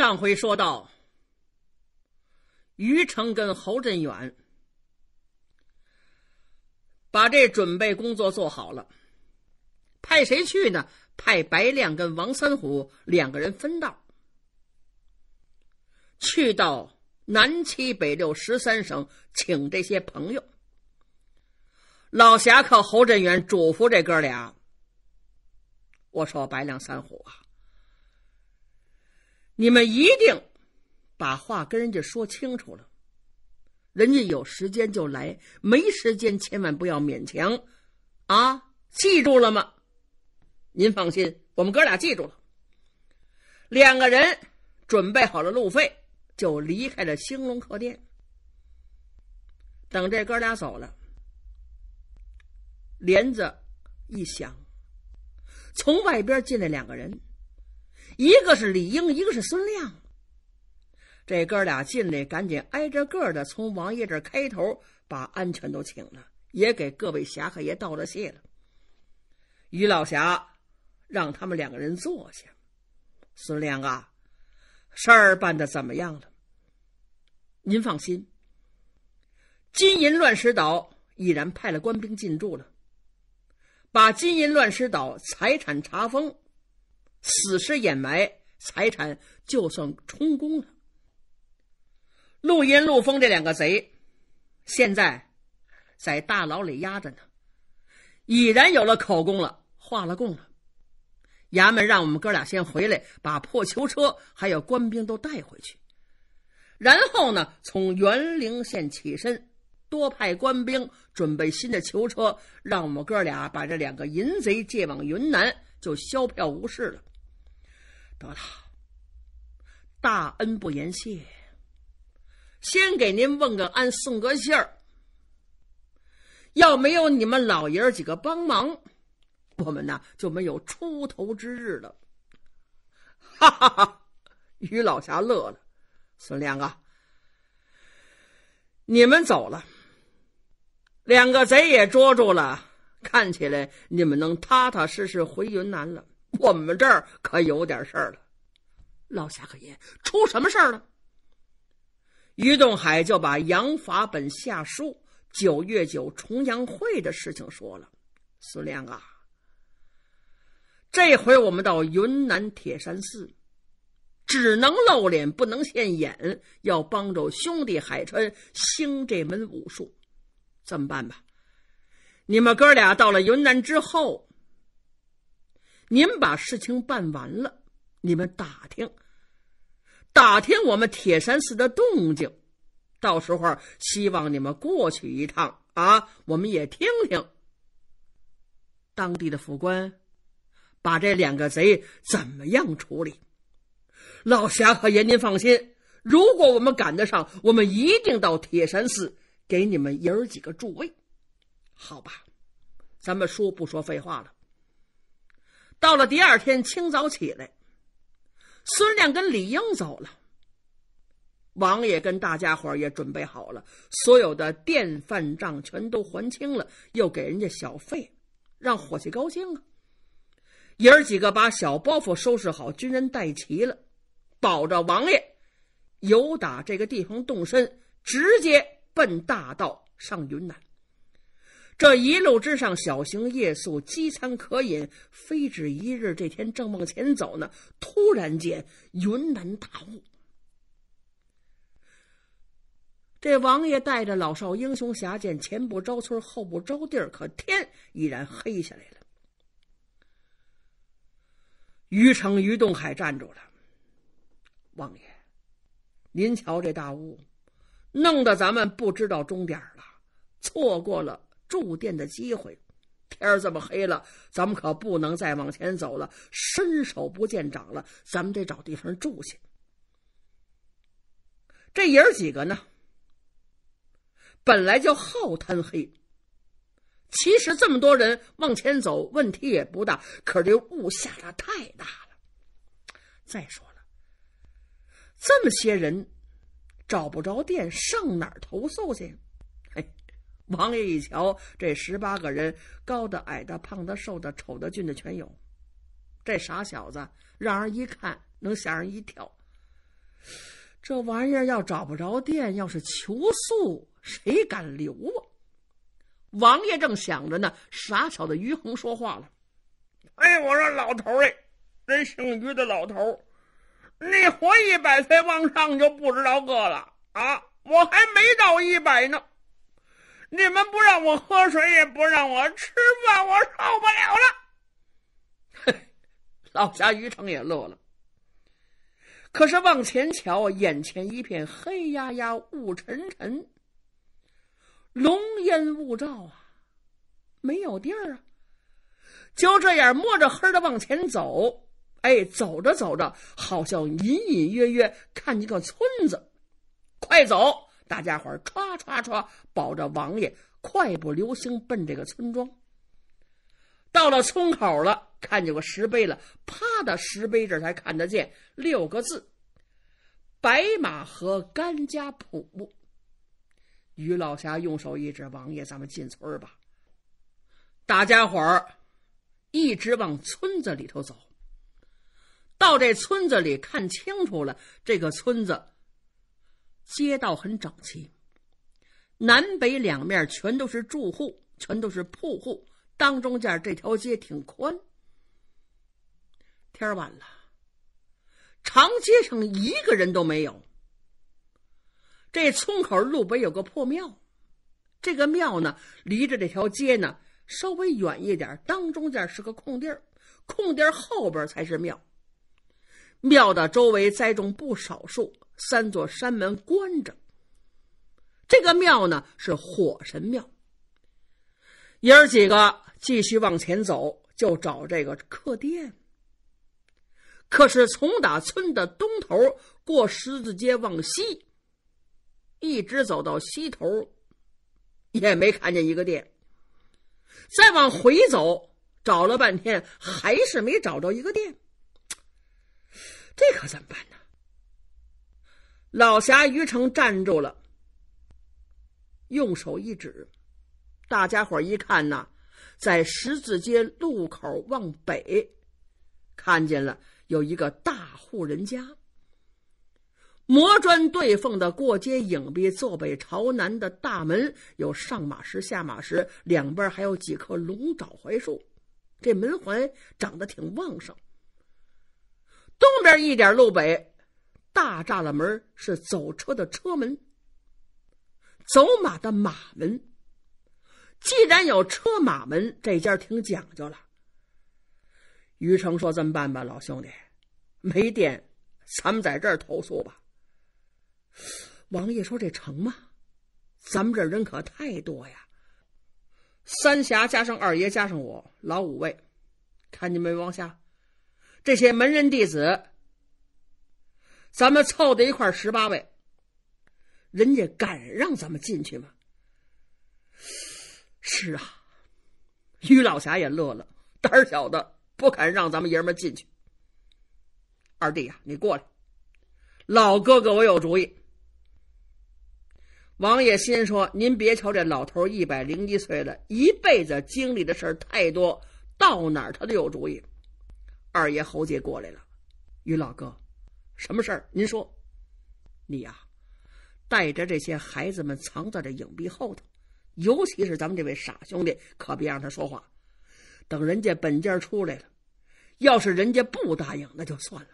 上回说到，于成跟侯振远把这准备工作做好了，派谁去呢？派白亮跟王三虎两个人分道，去到南七北六十三省请这些朋友。老侠客侯振远嘱咐这哥俩：“我说白亮、三虎啊。”你们一定把话跟人家说清楚了，人家有时间就来，没时间千万不要勉强，啊，记住了吗？您放心，我们哥俩记住了。两个人准备好了路费，就离开了兴隆客店。等这哥俩走了，帘子一响，从外边进来两个人。一个是李英，一个是孙亮。这哥俩进来，赶紧挨着个的从王爷这儿开头把安全都请了，也给各位侠客爷道了谢了。于老侠让他们两个人坐下。孙亮啊，事儿办的怎么样了？您放心，金银乱石岛已然派了官兵进驻了，把金银乱石岛财产查封。死尸掩埋，财产就算充公了。陆音、陆丰这两个贼，现在在大牢里压着呢，已然有了口供了，画了供了。衙门让我们哥俩先回来，把破囚车还有官兵都带回去，然后呢，从元陵县起身，多派官兵，准备新的囚车，让我们哥俩把这两个淫贼借往云南，就销票无事了。得了，大恩不言谢。先给您问个安，送个信儿。要没有你们老爷儿几个帮忙，我们呢就没有出头之日了。哈哈哈！于老侠乐了。孙亮啊，你们走了，两个贼也捉住了，看起来你们能踏踏实实回云南了。我们这儿可有点事儿了，老侠客爷，出什么事儿了？于东海就把杨法本下书九月九重阳会的事情说了。孙良啊，这回我们到云南铁山寺，只能露脸不能现眼，要帮着兄弟海川兴这门武术。这么办吧，你们哥俩到了云南之后。您把事情办完了，你们打听、打听我们铁山寺的动静。到时候希望你们过去一趟啊，我们也听听当地的府官把这两个贼怎么样处理。老侠和爷，您放心，如果我们赶得上，我们一定到铁山寺给你们爷儿几个助威。好吧，咱们说不说废话了。到了第二天清早起来，孙亮跟李英走了。王爷跟大家伙也准备好了，所有的电饭账全都还清了，又给人家小费，让伙计高兴啊。爷儿几个把小包袱收拾好，军人带齐了，保着王爷，由打这个地方动身，直接奔大道上云南。这一路之上，小行夜宿，饥餐渴饮，非止一日。这天正往前走呢，突然间，云南大雾。这王爷带着老少英雄侠剑，前不着村，后不着地儿，可天已然黑下来了。于成、于洞海站住了。王爷，您瞧这大雾，弄得咱们不知道终点了，错过了。住店的机会，天儿这么黑了，咱们可不能再往前走了，伸手不见掌了。咱们得找地方住下。这爷儿几个呢，本来就好贪黑。其实这么多人往前走，问题也不大。可这雾下的太大了。再说了，这么些人找不着店，上哪儿投诉去？王爷一瞧，这十八个人，高的、矮的、胖的、瘦的、丑的、俊的全有。这傻小子让人一看能吓人一跳。这玩意儿要找不着店，要是求速，谁敢留啊？王爷正想着呢，傻小子于恒说话了：“哎，我说老头儿嘞，那姓于的老头儿，你活一百岁往上就不知道个了啊？我还没到一百呢。”你们不让我喝水，也不让我吃饭，我受不了了。老侠于成也乐了。可是往前瞧，眼前一片黑压压、雾沉沉、浓烟雾罩啊，没有地儿啊。就这样摸着黑的往前走，哎，走着走着，好像隐隐约约看见个村子，快走。大家伙儿唰唰唰，保着王爷快步流星奔这个村庄。到了村口了，看见个石碑了，啪的石碑这才看得见六个字：“白马河甘家堡。”于老侠用手一指：“王爷，咱们进村吧。”大家伙儿一直往村子里头走。到这村子里，看清楚了，这个村子。街道很整齐，南北两面全都是住户，全都是铺户。当中间这条街挺宽。天晚了，长街上一个人都没有。这村口路北有个破庙，这个庙呢，离着这条街呢稍微远一点。当中间是个空地儿，空地儿后边才是庙。庙的周围栽种不少树。三座山门关着。这个庙呢是火神庙。爷儿几个继续往前走，就找这个客店。可是从打村的东头过十字街往西，一直走到西头，也没看见一个店。再往回走，找了半天，还是没找着一个店。这可怎么办呢？老侠于成站住了，用手一指，大家伙一看呐，在十字街路口往北，看见了有一个大户人家，磨砖对缝的过街影壁，坐北朝南的大门，有上马石、下马石，两边还有几棵龙爪槐树，这门环长得挺旺盛。东边一点路北。大栅栏门是走车的车门，走马的马门。既然有车马门，这家挺讲究了。于成说：“这么办吧，老兄弟，没电，咱们在这儿投诉吧。”王爷说：“这成吗？咱们这人可太多呀！三侠加上二爷加上我，老五位，看见没？往下，这些门人弟子。”咱们凑在一块十八位，人家敢让咱们进去吗？是啊，于老侠也乐了，胆小的不敢让咱们爷们进去。二弟呀，你过来，老哥哥我有主意。王爷心说：“您别瞧这老头一百零一岁了，一辈子经历的事儿太多，到哪儿他都有主意。”二爷侯杰过来了，于老哥。什么事儿？您说，你呀，带着这些孩子们藏在这影壁后头，尤其是咱们这位傻兄弟，可别让他说话。等人家本家出来了，要是人家不答应，那就算了；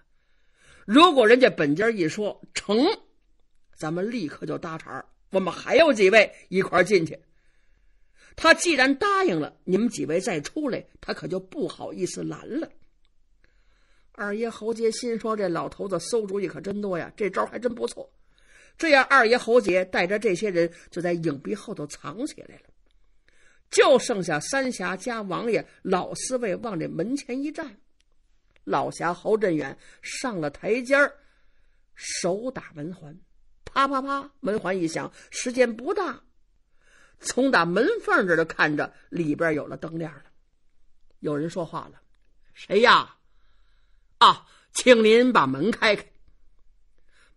如果人家本家一说成，咱们立刻就搭茬儿。我们还有几位一块进去。他既然答应了，你们几位再出来，他可就不好意思拦了。二爷侯杰心说：“这老头子馊主意可真多呀！这招还真不错。”这样，二爷侯杰带着这些人就在影壁后头藏起来了，就剩下三侠加王爷老四位往这门前一站。老侠侯振远上了台阶儿，手打门环，啪啪啪，门环一响，时间不大，从打门缝这儿看着里边有了灯亮了，有人说话了：“谁呀？”啊，请您把门开开。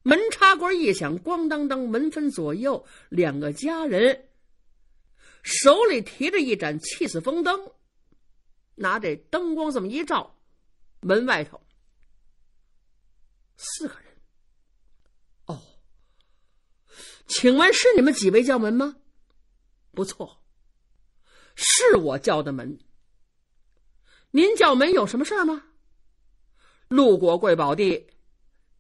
门插关一响，咣当当，门分左右，两个家人手里提着一盏气死风灯，拿这灯光这么一照，门外头四个人。哦，请问是你们几位叫门吗？不错，是我叫的门。您叫门有什么事儿吗？路过贵宝地，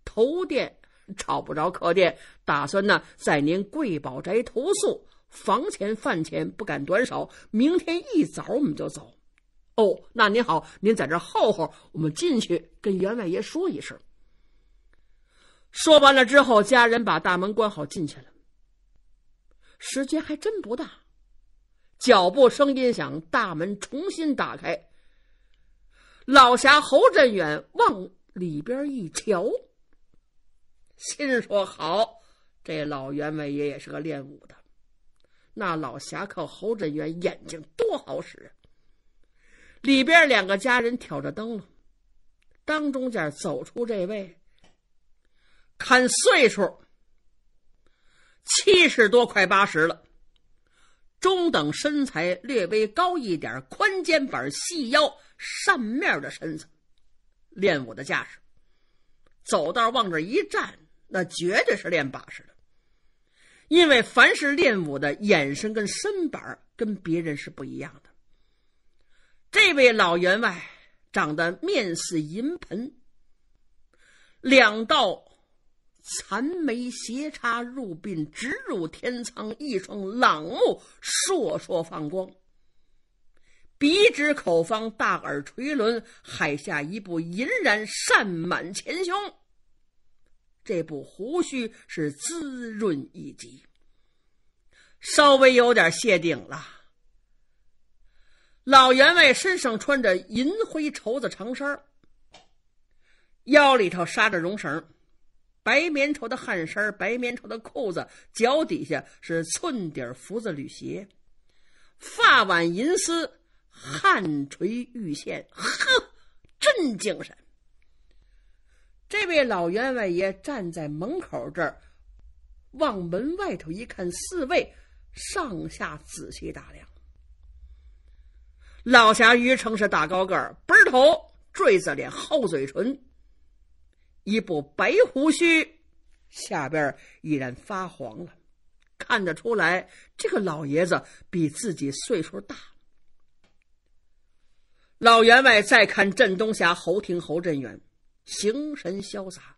头店找不着客店，打算呢在您贵宝宅投宿，房钱饭钱不敢短少。明天一早我们就走。哦，那您好，您在这候候，我们进去跟员外爷说一声。说完了之后，家人把大门关好进去了。时间还真不大，脚步声音响，大门重新打开。老侠侯振远往里边一瞧，心说：“好，这老员外爷也是个练武的。那老侠客侯振远眼睛多好使。”里边两个家人挑着灯笼，当中间走出这位。看岁数，七十多，快八十了。中等身材，略微高一点，宽肩膀，细腰。扇面的身子，练武的架势，走道往这一站，那绝对是练把式的。因为凡是练武的眼神跟身板跟别人是不一样的。这位老员外长得面似银盆，两道残眉斜插入鬓，直入天仓，一双朗目烁烁放光。鼻直口方，大耳垂轮，海下一步银然善满前胸。这部胡须是滋润一级，稍微有点谢顶了。老员外身上穿着银灰绸子长衫，腰里头扎着绒绳，白棉绸的汗衫，白棉绸的裤子，脚底下是寸底福子履鞋，发挽银丝。汗垂欲泄，呵，真精神！这位老员外爷站在门口这儿，往门外头一看，四位上下仔细打量。老侠于成是大高个儿，奔头，坠子脸，厚嘴唇，一部白胡须，下边已然发黄了，看得出来，这个老爷子比自己岁数大。老员外再看镇东侠侯廷侯振远，形神潇洒，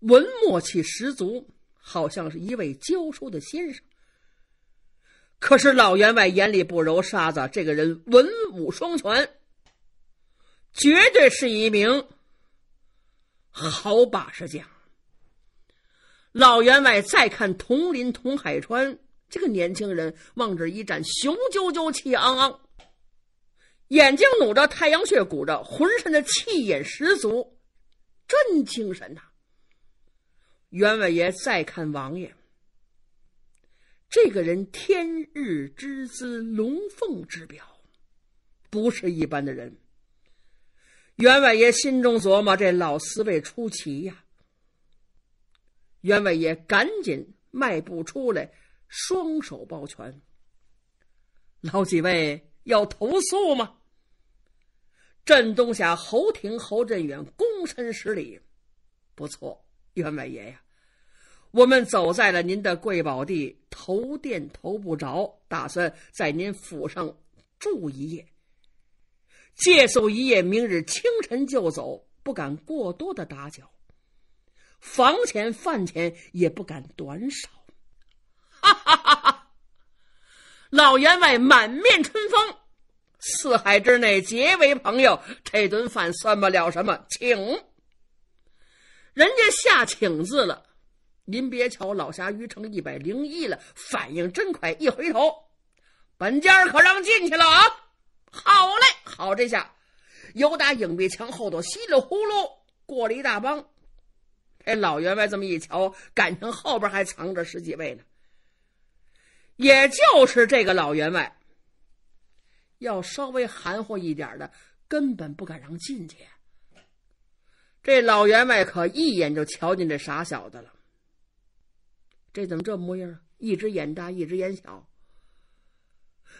文墨气十足，好像是一位教书的先生。可是老员外眼里不揉沙子，这个人文武双全，绝对是一名好把式将。老员外再看佟林佟海川，这个年轻人往这一站，雄赳赳气昂昂。眼睛努着，太阳穴鼓着，浑身的气焰十足，真精神呐！员外爷再看王爷，这个人天日之姿，龙凤之表，不是一般的人。员外爷心中琢磨：这老四位出奇呀！员外爷赶紧迈步出来，双手抱拳。老几位要投诉吗？镇东侠侯廷、侯振远躬身施礼：“不错，员外爷呀，我们走在了您的贵宝地，头店头不着，打算在您府上住一夜，借宿一夜，明日清晨就走，不敢过多的打搅，房钱饭钱也不敢短少。”哈哈哈！哈老员外满面春风。四海之内皆为朋友，这顿饭算不了什么，请。人家下请字了，您别瞧老侠于成一百零一了，反应真快，一回头，本家可让进去了啊！好嘞，好这下，由打影壁墙后头稀里呼噜过了一大帮，这老员外这么一瞧，感情后边还藏着十几位呢。也就是这个老员外。要稍微含糊一点的，根本不敢让进去。这老员外可一眼就瞧见这傻小子了。这怎么这模样？一只眼大，一只眼小，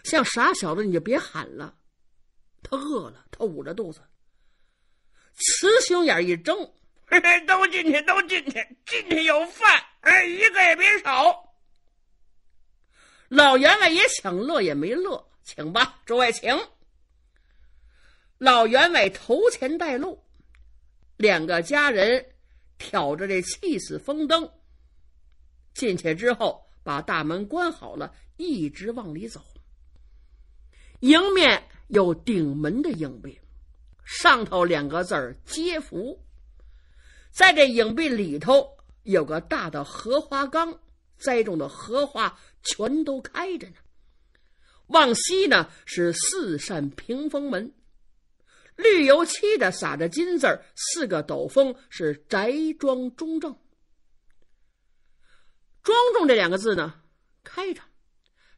像傻小子，你就别喊了。他饿了，他捂着肚子，雌雄眼一睁，都进去，都进去，进去有饭，哎，一个也别少。老员外也想乐，也没乐。请吧，诸位请。老员外头前带路，两个家人挑着这气死风灯进去之后，把大门关好了，一直往里走。迎面有顶门的影壁，上头两个字儿“接福”。在这影壁里头有个大的荷花缸，栽种的荷花全都开着呢。往西呢是四扇屏风门，绿油漆的，撒着金字儿。四个斗风是宅庄中正，庄重这两个字呢，开着。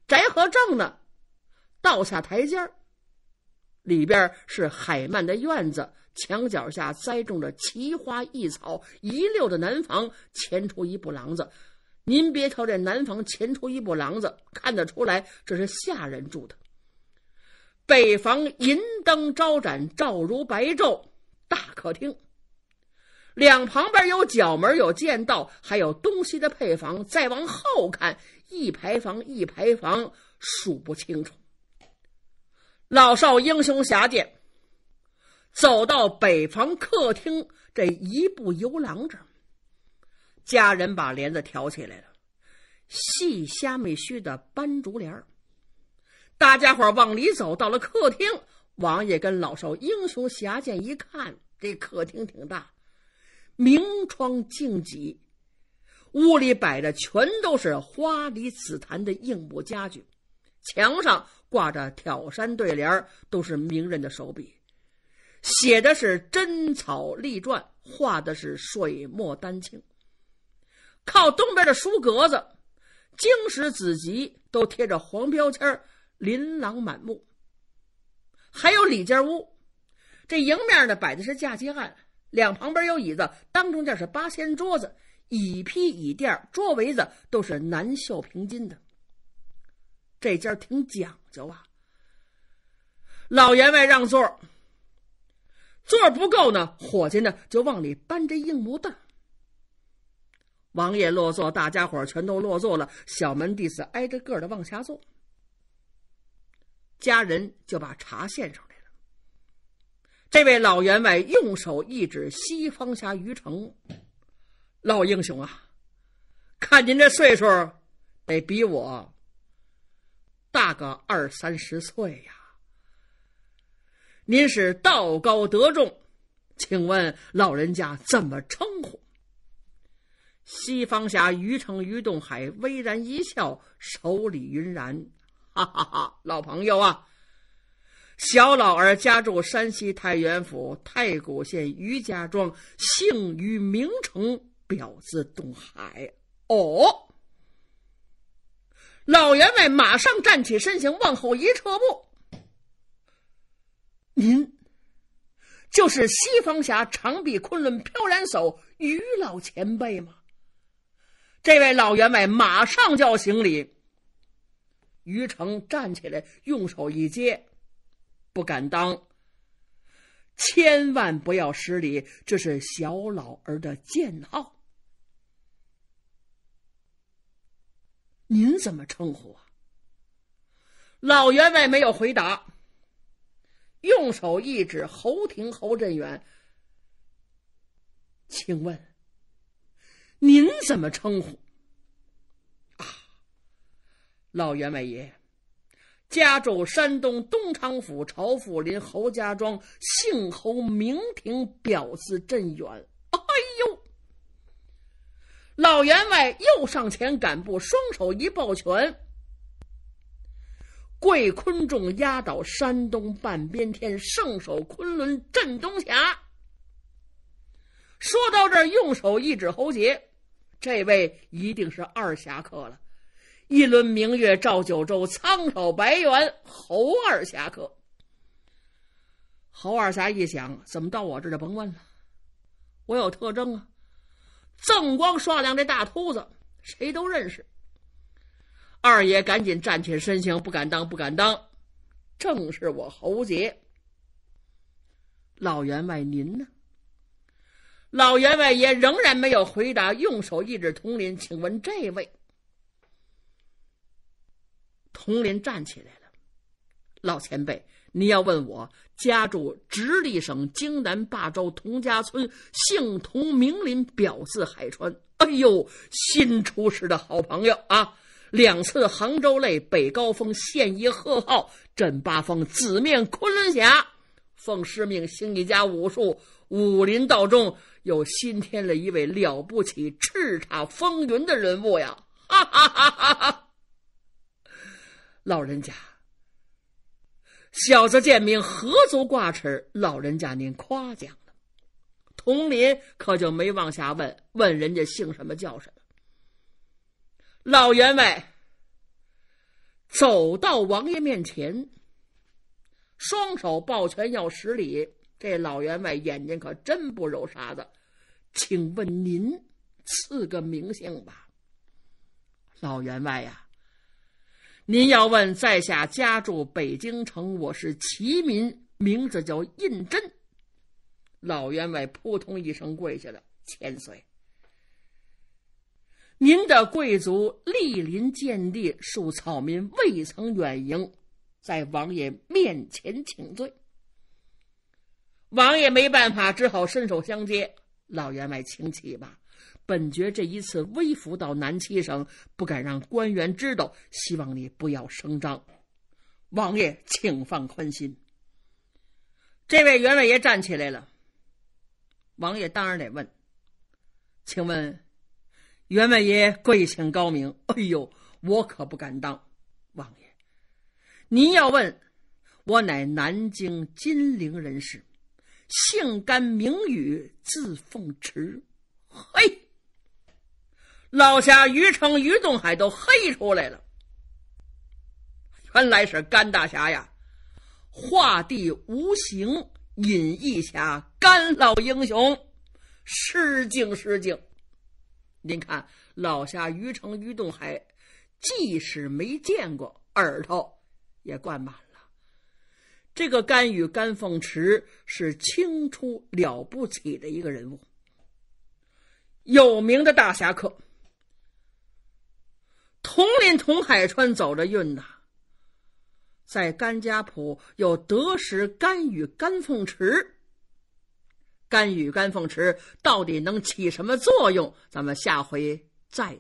宅和正呢，倒下台阶儿，里边是海曼的院子，墙角下栽种着奇花异草。一溜的南房前出一步廊子。您别瞧这南房前出一步廊子，看得出来这是下人住的。北房银灯招展，照如白昼，大客厅，两旁边有角门，有剑道，还有东西的配房。再往后看，一排房一排房，数不清楚。老少英雄侠剑，走到北房客厅这一步游廊这儿。家人把帘子挑起来了，细虾米须的斑竹帘儿。大家伙往里走，到了客厅。王爷跟老少英雄侠剑一看，这客厅挺大，明窗净几，屋里摆的全都是花梨紫檀的硬木家具，墙上挂着挑山对联都是名人的手笔，写的是真草隶篆，画的是水墨丹青。靠东边的书格子，经史子集都贴着黄标签琳琅满目。还有里间屋，这迎面呢摆的是嫁接案，两旁边有椅子，当中间是八仙桌子，椅披椅垫，桌围子都是南绣平金的。这家挺讲究啊。老员外让座，座不够呢，伙计呢就往里搬这硬木凳。王爷落座，大家伙全都落座了。小门弟子挨着个的往下坐，家人就把茶献上来了。这位老员外用手一指西方侠鱼成，老英雄啊，看您这岁数，得比我大个二三十岁呀。您是道高德重，请问老人家怎么称呼？西方侠于成于洞海巍然一笑，手里云然，哈哈哈！老朋友啊，小老儿家住山西太原府太谷县于家庄，姓于名成，表字东海。哦，老员外马上站起身形，往后一撤步。您就是西方侠长臂昆仑飘然叟于老前辈吗？这位老员外马上就要行礼，于成站起来，用手一接，不敢当。千万不要失礼，这是小老儿的剑号。您怎么称呼啊？老员外没有回答，用手一指侯廷侯振远，请问。您怎么称呼？啊，老员外爷，家住山东东昌府朝府林侯家庄，姓侯，名庭，表字振远。哎呦，老员外又上前赶步，双手一抱拳，贵昆众压倒山东半边天，圣手昆仑镇东峡。说到这儿，用手一指喉结。这位一定是二侠客了，一轮明月照九州，苍口白猿侯二侠客。侯二侠一想，怎么到我这就甭问了，我有特征啊，锃光刷亮这大秃子，谁都认识。二爷赶紧站起身形，不敢当，不敢当，正是我侯杰。老员外您呢？老员外爷仍然没有回答，用手一指佟林，请问这位？佟林站起来了。老前辈，你要问我，家住直隶省京南霸州佟家村，姓佟名林，表字海川。哎呦，新出世的好朋友啊！两次杭州擂，北高峰现一贺号镇八方，紫面昆仑侠，奉师命兴一家武术，武林道中。又新添了一位了不起、叱咤风云的人物呀！哈哈哈哈哈！老人家，小子贱名何足挂齿？老人家您夸奖了。佟林可就没往下问问人家姓什么叫什么。老员外走到王爷面前，双手抱拳要施礼。这老员外眼睛可真不揉沙子，请问您赐个名姓吧。老员外呀，您要问在下家住北京城，我是齐民，名字叫胤禛。老员外扑通一声跪下了，千岁，您的贵族莅临见地，恕草民未曾远迎，在王爷面前请罪。王爷没办法，只好伸手相接。老员外，请起吧。本爵这一次微服到南七省，不敢让官员知道，希望你不要声张。王爷，请放宽心。这位员外爷站起来了。王爷当然得问，请问，员外爷贵姓高名？哎呦，我可不敢当。王爷，您要问，我乃南京金陵人士。姓甘名羽，字凤池。嘿，老侠于城于东海都黑出来了。原来是甘大侠呀！画地无形，隐逸侠，甘老英雄，失敬失敬。您看，老侠于城于东海，即使没见过，耳朵也灌满了。这个甘雨甘凤池是清初了不起的一个人物，有名的大侠客。佟林佟海川走着运呐，在甘家谱又得识甘雨甘凤池。甘雨甘凤池到底能起什么作用？咱们下回再。